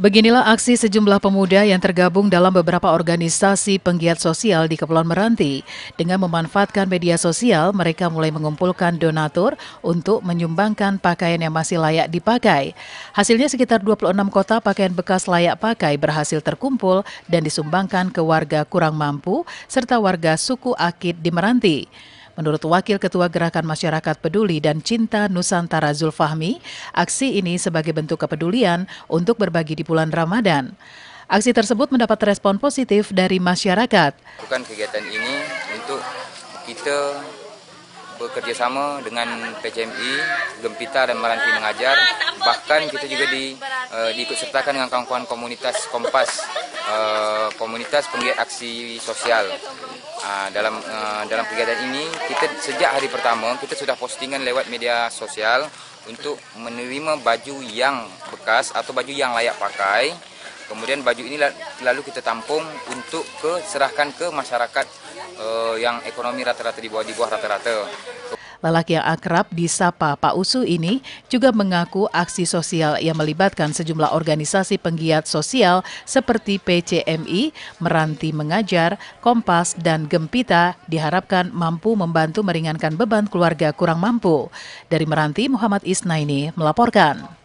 Beginilah aksi sejumlah pemuda yang tergabung dalam beberapa organisasi penggiat sosial di Kepulauan Meranti. Dengan memanfaatkan media sosial, mereka mulai mengumpulkan donatur untuk menyumbangkan pakaian yang masih layak dipakai. Hasilnya sekitar 26 kota pakaian bekas layak pakai berhasil terkumpul dan disumbangkan ke warga kurang mampu serta warga suku akid di Meranti. Menurut Wakil Ketua Gerakan Masyarakat Peduli dan Cinta Nusantara Zulfahmi, aksi ini sebagai bentuk kepedulian untuk berbagi di bulan Ramadan. Aksi tersebut mendapat respon positif dari masyarakat. Bukan kegiatan ini untuk kita bekerjasama dengan PCMI, Gempita dan Maranti Mengajar. Ah, Bahkan kita juga ya. di, uh, diikutsertakan dengan kawan-kawan komunitas Kompas, uh, komunitas penggiat aksi sosial. Uh, dalam uh, dalam kegiatan ini, kita sejak hari pertama, kita sudah postingan lewat media sosial untuk menerima baju yang bekas atau baju yang layak pakai. Kemudian baju ini lalu kita tampung untuk ke serahkan ke masyarakat uh, yang ekonomi rata-rata di bawah di bawah rata-rata. Lelaki yang akrab disapa Pak Usu ini juga mengaku aksi sosial yang melibatkan sejumlah organisasi penggiat sosial seperti PCMI, Meranti Mengajar, Kompas, dan Gempita diharapkan mampu membantu meringankan beban keluarga kurang mampu. Dari Meranti, Muhammad Isnaini melaporkan.